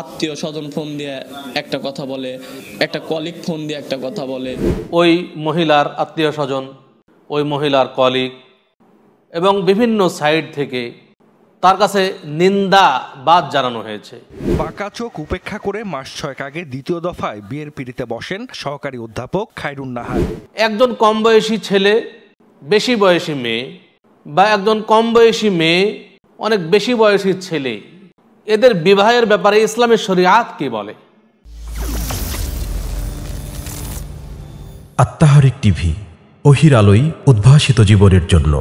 আত্মীয় স্বজন ফোন দিয়ে একটা কথা বলে একটা কলিক ফোন দিয়ে একটা কথা বলে ওই মহিলার আত্মীয় স্বজন ওই মহিলার কলিক এবং বিভিন্ন সাইড থেকে তার কাছে নিন্দা বাদ জানানো হয়েছে বাঁকা চোখ উপেক্ষা করে মাস ছয়েক আগে দ্বিতীয় দফায় বিয়ের পিড়িতে বসেন সহকারী অধ্যাপক খাইরুন নাহার একজন কম বয়সী ছেলে বেশি বয়সী মেয়ে বা একজন কম বয়সী মেয়ে অনেক বেশি বয়সী ছেলে এদের বিবাহের ব্যাপারে ইসলামের শরিয়াত কি বলে আত্মাহারিক টিভি অহির আলোই উদ্ভাসিত জীবনের জন্য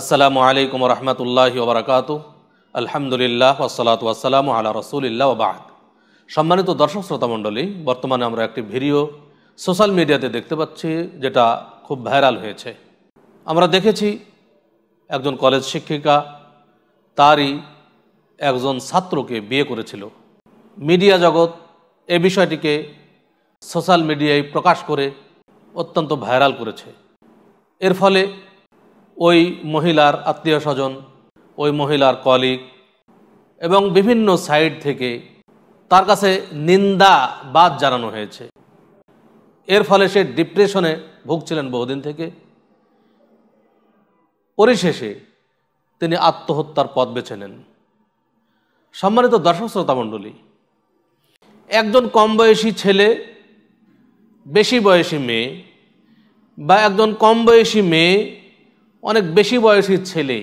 আসসালামু আলাইকুম রহমতুল্লাহ ওবরাকাত আলহামদুলিল্লাহ ওসালাত ওয়াসালাম আলা রসুলিল্লাহ ওবাক সম্মানিত দর্শক শ্রোতা মণ্ডলী বর্তমানে আমরা একটি ভিডিও সোশ্যাল মিডিয়াতে দেখতে পাচ্ছি যেটা খুব ভাইরাল হয়েছে আমরা দেখেছি একজন কলেজ শিক্ষিকা তারই একজন ছাত্রকে বিয়ে করেছিল মিডিয়া জগৎ এ বিষয়টিকে সোশ্যাল মিডিয়ায় প্রকাশ করে অত্যন্ত ভাইরাল করেছে এর ফলে ওই মহিলার আত্মীয় স্বজন ওই মহিলার কলিগ এবং বিভিন্ন সাইড থেকে তার কাছে নিন্দা বাদ জানানো হয়েছে এর ফলে সে ডিপ্রেশনে ভুগছিলেন বহুদিন থেকে পরিশেষে তিনি আত্মহত্যার পথ বেছে নেন সম্মানিত দর্শক শ্রোতা মণ্ডলী একজন কম বয়সী ছেলে বেশি বয়সী মেয়ে বা একজন কম বয়সী মেয়ে অনেক বেশি বয়সী ছেলে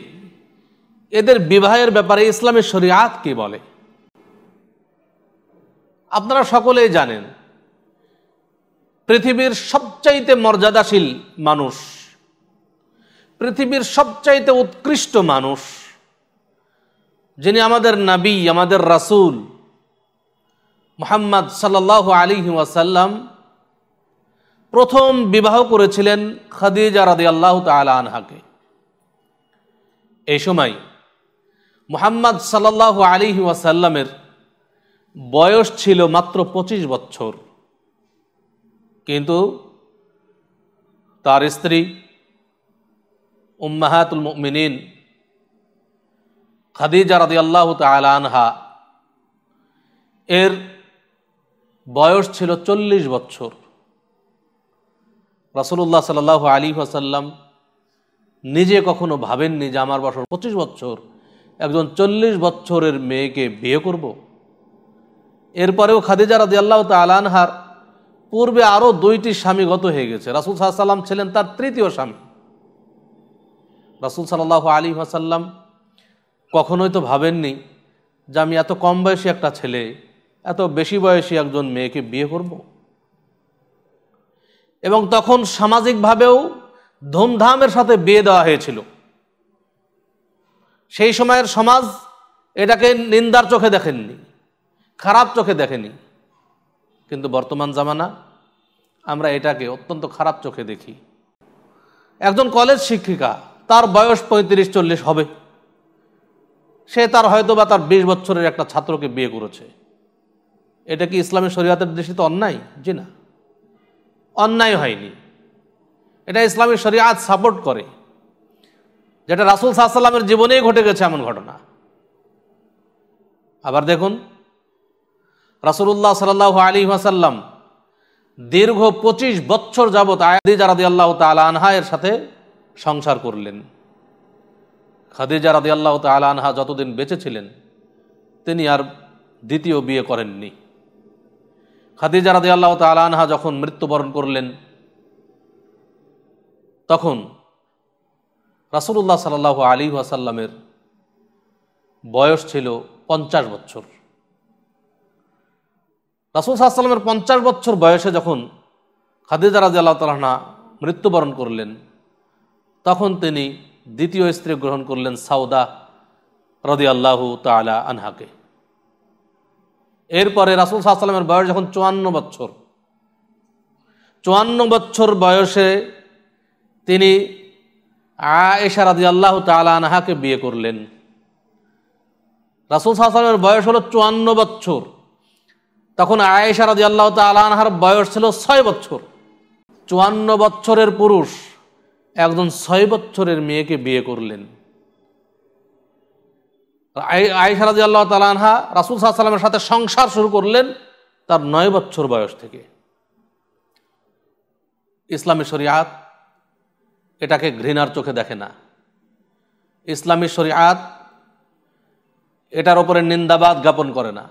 এদের বিবাহের ব্যাপারে ইসলামের শরিয়াত কি বলে আপনারা সকলেই জানেন পৃথিবীর সবচাইতে মর্যাদাশীল মানুষ পৃথিবীর সবচাইতে উৎকৃষ্ট মানুষ যিনি আমাদের নাবী আমাদের রাসুল মোহাম্মদ সাল্লাহ আলী ওয়াসাল্লাম প্রথম বিবাহ করেছিলেন খাদিজা রাদি আল্লাহ তালা আনহাকে এই সময় মোহাম্মদ সাল্লাহ আলী ওয়াসাল্লামের বয়স ছিল মাত্র পঁচিশ বছর কিন্তু তার স্ত্রী উম্মাহাতুল মিনীন খাদিজা রাদি আল্লাহ আনহা এর বয়স ছিল চল্লিশ বছর রসুল্লাহ সাল্লাহ আলী আসাল্লাম নিজে কখনো ভাবেননি যে আমার বছর পঁচিশ বছর একজন চল্লিশ বছরের মেয়েকে বিয়ে করব। এরপরেও খাদিজা রাজি আল্লাহ আলানহার পূর্বে আরও দুইটি স্বামী গত হয়ে গেছে রাসুল সাল্লাম ছিলেন তার তৃতীয় স্বামী রাসুল সাল্লাহ আলী আসাল্লাম কখনোই তো ভাবেননি যে আমি এত কম বয়সী একটা ছেলে এত বেশি বয়সী একজন মেয়েকে বিয়ে করব এবং তখন সামাজিকভাবেও ধুমধামের সাথে বিয়ে দেওয়া হয়েছিল সেই সময়ের সমাজ এটাকে নিন্দার চোখে দেখেননি খারাপ চোখে দেখেনি কিন্তু বর্তমান জামানা আমরা এটাকে অত্যন্ত খারাপ চোখে দেখি একজন কলেজ শিক্ষিকা তার বয়স পঁয়ত্রিশ চল্লিশ হবে সে তার হয়তো বা তার বিশ বছরের একটা ছাত্রকে বিয়ে করেছে এটা কি ইসলামের শরীয়তের দৃষ্টিতে অন্যায় জি না অন্যায় হয়নি এটা ইসলামের শরীয়ত সাপোর্ট করে যেটা রাসুল সাহসাল্লামের জীবনেই ঘটে গেছে এমন ঘটনা আবার দেখুন রাসুল্লাহ সাল্লাহ আলী আসাল্লাম দীর্ঘ পঁচিশ বছর যাবত আয়াদি জারাদি আল্লাহ তালা আনহা এর সাথে সংসার করলেন খাদিজা রাদিয়াল্লাহ তালা আনহা যতদিন বেঁচে ছিলেন তিনি আর দ্বিতীয় বিয়ে করেননি খাদিজা রাদিয়াল্লাহ তালা আনহা যখন মৃত্যুবরণ করলেন তখন রাসুল্লাহ সাল আলী ওয়াসাল্লামের বয়স ছিল পঞ্চাশ বছর রাসুল সাহাশাল্লামের পঞ্চাশ বছর বয়সে যখন খাদিজা রাজি আল্লাহ তালাহনা মৃত্যুবরণ করলেন তখন তিনি দ্বিতীয় স্ত্রী গ্রহণ করলেন সাউদা রদি আল্লাহ তালা আনহাকে এরপরে রাসুল সাহসাল্লামের বয়স যখন চুয়ান্ন বছর চুয়ান্ন বছর বয়সে তিনি আয়েশা রাজি আল্লাহ তালা আনহাকে বিয়ে করলেন রাসুল সাহসাল্লামের বয়স হলো চুয়ান্ন বছর তখন আয়েশা রাজি আল্লাহ তালা আনহার বয়স ছিল ছয় বছর চুয়ান্ন বছরের পুরুষ একজন ছয় বছরের মেয়েকে বিয়ে করলেন আয়সারাজি আল্লাহ তালানহা রাসুল সাল্লামের সাথে সংসার শুরু করলেন তার নয় বছর বয়স থেকে ইসলামী শরিয়াত এটাকে ঘৃণার চোখে দেখে না ইসলামী শরিয়াত এটার ওপরে নিন্দাবাদ জ্ঞাপন করে না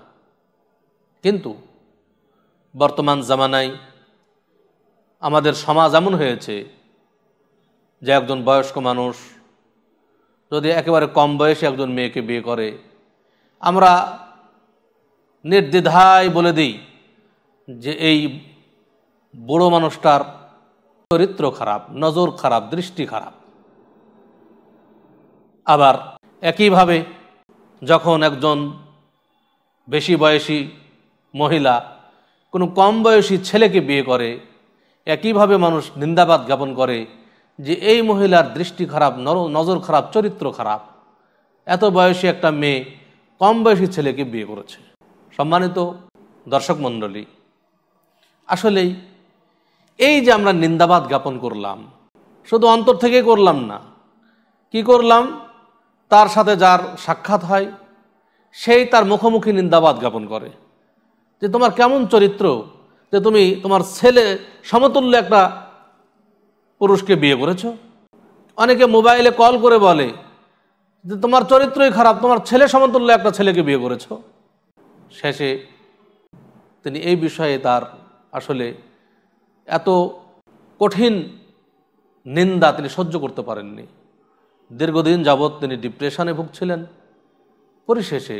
কিন্তু বর্তমান জামানায় আমাদের সমাজ এমন হয়েছে যে একজন বয়স্ক মানুষ যদি একেবারে কম বয়সে একজন মেয়েকে বিয়ে করে আমরা নির্দ্বিধায় বলে দিই যে এই বুড়ো মানুষটার চরিত্র খারাপ নজর খারাপ দৃষ্টি খারাপ আবার একইভাবে যখন একজন বেশি বয়সী মহিলা কোনো কম বয়সী ছেলেকে বিয়ে করে একইভাবে মানুষ নিন্দাবাদ জ্ঞাপন করে যে এই মহিলার দৃষ্টি খারাপ নজর খারাপ চরিত্র খারাপ এত বয়সী একটা মেয়ে কম বয়সী ছেলেকে বিয়ে করেছে সম্মানিত দর্শক মণ্ডলী আসলেই এই যে আমরা নিন্দাবাদ জ্ঞাপন করলাম শুধু অন্তর থেকে করলাম না কি করলাম তার সাথে যার সাক্ষাৎ হয় সেই তার মুখোমুখি নিন্দাবাদ জ্ঞাপন করে যে তোমার কেমন চরিত্র যে তুমি তোমার ছেলে সমতুল্য একটা পুরুষকে বিয়ে করেছ অনেকে মোবাইলে কল করে বলে যে তোমার চরিত্রই খারাপ তোমার ছেলে সমতুল্য একটা ছেলেকে বিয়ে করেছ শেষে তিনি এই বিষয়ে তার আসলে এত কঠিন নিন্দা তিনি সহ্য করতে পারেননি দীর্ঘদিন যাবৎ তিনি ডিপ্রেশনে ভুগছিলেন পরিশেষে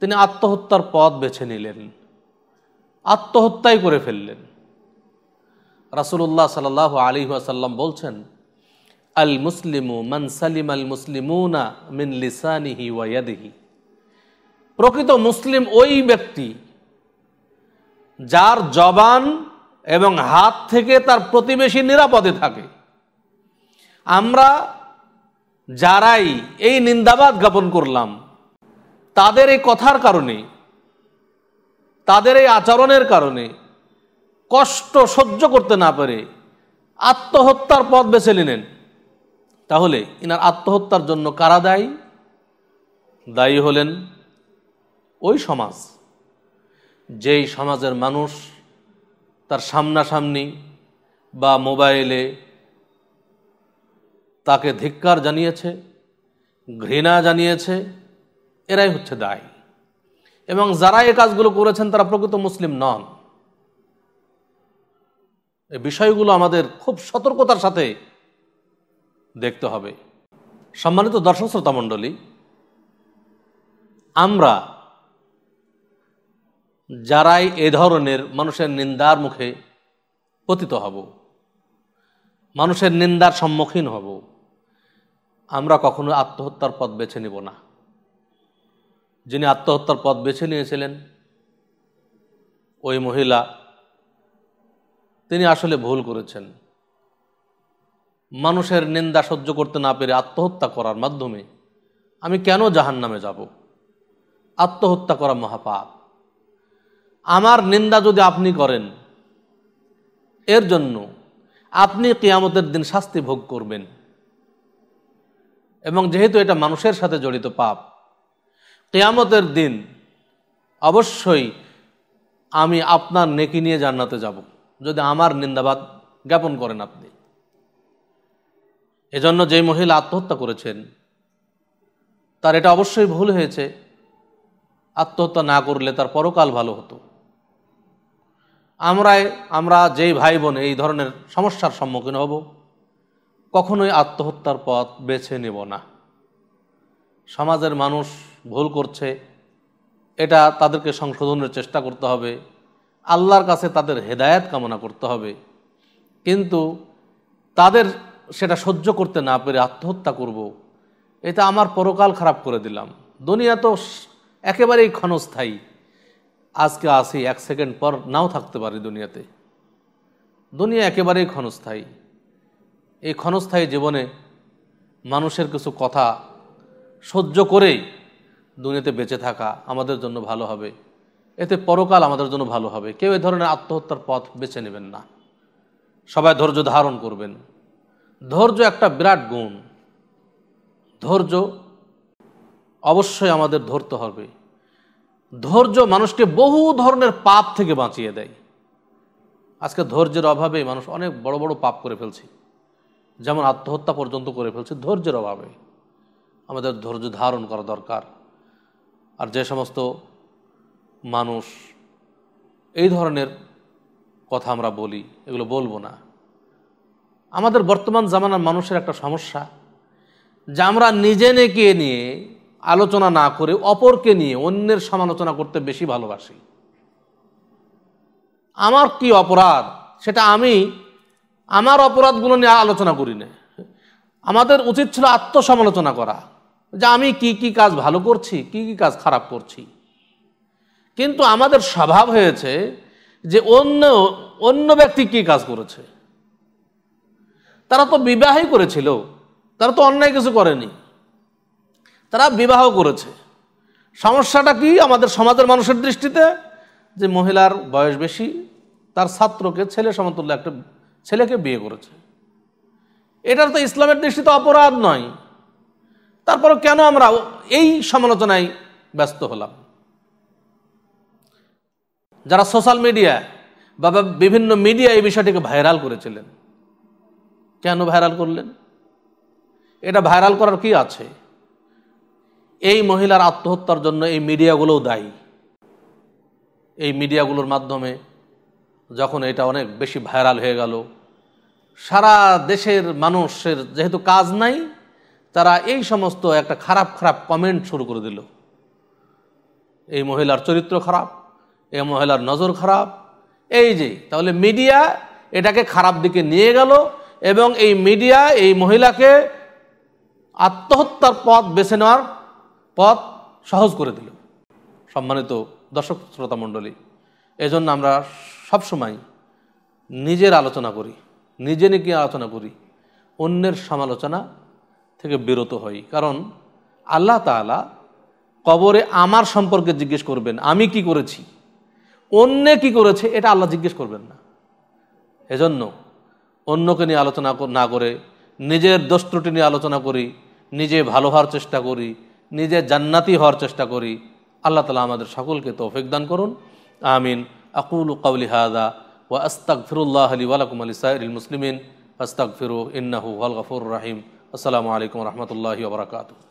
তিনি আত্মহত্যার পথ বেছে নিলেন আত্মহত্যাই করে ফেললেন রাসুল্লাহ সাল আলী আসাল্লাম বলছেন আল মুসলিমু মান সালিম আল মুসলিমুনা মিন লিসানিহি ওয়াদিহি প্রকৃত মুসলিম ওই ব্যক্তি যার জবান এবং হাত থেকে তার প্রতিবেশী নিরাপদে থাকে আমরা যারাই এই নিন্দাবাদ জ্ঞাপন করলাম তাদের এই কথার কারণে তাদের এই আচরণের কারণে কষ্ট সহ্য করতে না পারে আত্মহত্যার পথ বেছে নিলেন তাহলে ইনার আত্মহত্যার জন্য কারা দায়ী দায়ী হলেন ওই সমাজ যেই সমাজের মানুষ তার সামনাসামনি বা মোবাইলে তাকে ধিক্কার জানিয়েছে ঘৃণা জানিয়েছে এরাই হচ্ছে দায় এবং যারা এই কাজগুলো করেছেন তারা প্রকৃত মুসলিম নন এই বিষয়গুলো আমাদের খুব সতর্কতার সাথে দেখতে হবে সম্মানিত দর্শক শ্রোতা মণ্ডলী আমরা যারাই এ ধরনের মানুষের নিন্দার মুখে পতিত হব মানুষের নিন্দার সম্মুখীন হব আমরা কখনো আত্মহত্যার পথ বেছে নেব না যিনি আত্মহত্যার পথ বেছে নিয়েছিলেন ওই মহিলা তিনি আসলে ভুল করেছেন মানুষের নিন্দা সহ্য করতে না পেরে আত্মহত্যা করার মাধ্যমে আমি কেন জাহান নামে যাব আত্মহত্যা করা মহাপাপ আমার নিন্দা যদি আপনি করেন এর জন্য আপনি কেয়ামতের দিন শাস্তি ভোগ করবেন এবং যেহেতু এটা মানুষের সাথে জড়িত পাপ কেয়ামতের দিন অবশ্যই আমি আপনার নেকি নিয়ে জান্নাতে যাব যদি আমার নিন্দাবাদ জ্ঞাপন করেন আপনি এজন্য যে মহিলা আত্মহত্যা করেছেন তার এটা অবশ্যই ভুল হয়েছে আত্মহত্যা না করলে তার পরকাল ভালো হতো আমরাই আমরা যেই ভাই বোন এই ধরনের সমস্যার সম্মুখীন হব কখনোই আত্মহত্যার পথ বেছে নেব না সমাজের মানুষ ভুল করছে এটা তাদেরকে সংশোধনের চেষ্টা করতে হবে আল্লাহর কাছে তাদের হেদায়াত কামনা করতে হবে কিন্তু তাদের সেটা সহ্য করতে না পেরে আত্মহত্যা করব। এটা আমার পরকাল খারাপ করে দিলাম দুনিয়া তো একেবারেই ক্ষণস্থায়ী আজকে আসি এক সেকেন্ড পর নাও থাকতে পারে দুনিয়াতে দুনিয়া একেবারেই ক্ষণস্থায়ী এই ক্ষণস্থায়ী জীবনে মানুষের কিছু কথা সহ্য করেই দুনিয়াতে বেঁচে থাকা আমাদের জন্য ভালো হবে এতে পরকাল আমাদের জন্য ভালো হবে কেউ এ ধরনের আত্মহত্যার পথ বেছে নেবেন না সবাই ধৈর্য ধারণ করবেন ধৈর্য একটা বিরাট গুণ ধৈর্য অবশ্যই আমাদের ধরতে হবে ধৈর্য মানুষকে বহু ধরনের পাপ থেকে বাঁচিয়ে দেয় আজকে ধৈর্যের অভাবে মানুষ অনেক বড় বড় পাপ করে ফেলছে যেমন আত্মহত্যা পর্যন্ত করে ফেলছে ধৈর্যের অভাবে আমাদের ধৈর্য ধারণ করা দরকার আর যে সমস্ত মানুষ এই ধরনের কথা আমরা বলি এগুলো বলবো না আমাদের বর্তমান জামানার মানুষের একটা সমস্যা যে আমরা নিজে নেকে নিয়ে আলোচনা না করে অপরকে নিয়ে অন্যের সমালোচনা করতে বেশি ভালোবাসি আমার কি অপরাধ সেটা আমি আমার অপরাধগুলো নিয়ে আলোচনা করি না আমাদের উচিত ছিল আত্মসমালোচনা করা যে আমি কি কি কাজ ভালো করছি কি কি কাজ খারাপ করছি কিন্তু আমাদের স্বভাব হয়েছে যে অন্য অন্য ব্যক্তি কি কাজ করেছে তারা তো বিবাহই করেছিল তারা তো অন্যায় কিছু করেনি তারা বিবাহ করেছে সমস্যাটা কি আমাদের সমাজের মানুষের দৃষ্টিতে যে মহিলার বয়স বেশি তার ছাত্রকে ছেলে সমতুল্য একটা ছেলেকে বিয়ে করেছে এটার তো ইসলামের দৃষ্টিতে অপরাধ নয় তারপর কেন আমরা এই সমালোচনায় ব্যস্ত হলাম যারা সোশ্যাল মিডিয়া বা বিভিন্ন মিডিয়া এই বিষয়টিকে ভাইরাল করেছিলেন কেন ভাইরাল করলেন এটা ভাইরাল করার কি আছে এই মহিলার আত্মহত্যার জন্য এই মিডিয়াগুলোও দায়ী এই মিডিয়াগুলোর মাধ্যমে যখন এটা অনেক বেশি ভাইরাল হয়ে গেল সারা দেশের মানুষের যেহেতু কাজ নাই তারা এই সমস্ত একটা খারাপ খারাপ কমেন্ট শুরু করে দিল এই মহিলার চরিত্র খারাপ এই মহিলার নজর খারাপ এই যে তাহলে মিডিয়া এটাকে খারাপ দিকে নিয়ে গেল এবং এই মিডিয়া এই মহিলাকে আত্মহত্যার পথ বেছে নেওয়ার পথ সহজ করে দিল সম্মানিত দর্শক শ্রোতা মণ্ডলী এজন্য আমরা সবসময় নিজের আলোচনা করি নিজে নাকি আলোচনা করি অন্যের সমালোচনা থেকে বিরত হই কারণ আল্লাহ তালা কবরে আমার সম্পর্কে জিজ্ঞেস করবেন আমি কি করেছি অন্যে কি করেছে এটা আল্লাহ জিজ্ঞেস করবেন না এজন্য অন্যকে নিয়ে আলোচনা না করে নিজের দোষ ত্রুটি নিয়ে আলোচনা করি নিজে ভালো হওয়ার চেষ্টা করি নিজে জান্নাতি হওয়ার চেষ্টা করি আল্লাহ তালা আমাদের সকলকে তৌফিক দান করুন আমিন আকুল কাউলি হাদা ও আস্তাক ফিরুল্লাহ আলী ওয়ালাকুম আলী সাইল মুসলিমিন আস্তাক ফিরু ইন্নাহু আল গফুর রাহিম আসসালামু আলাইকুম রহমতুল্লাহি ওবরাকাতু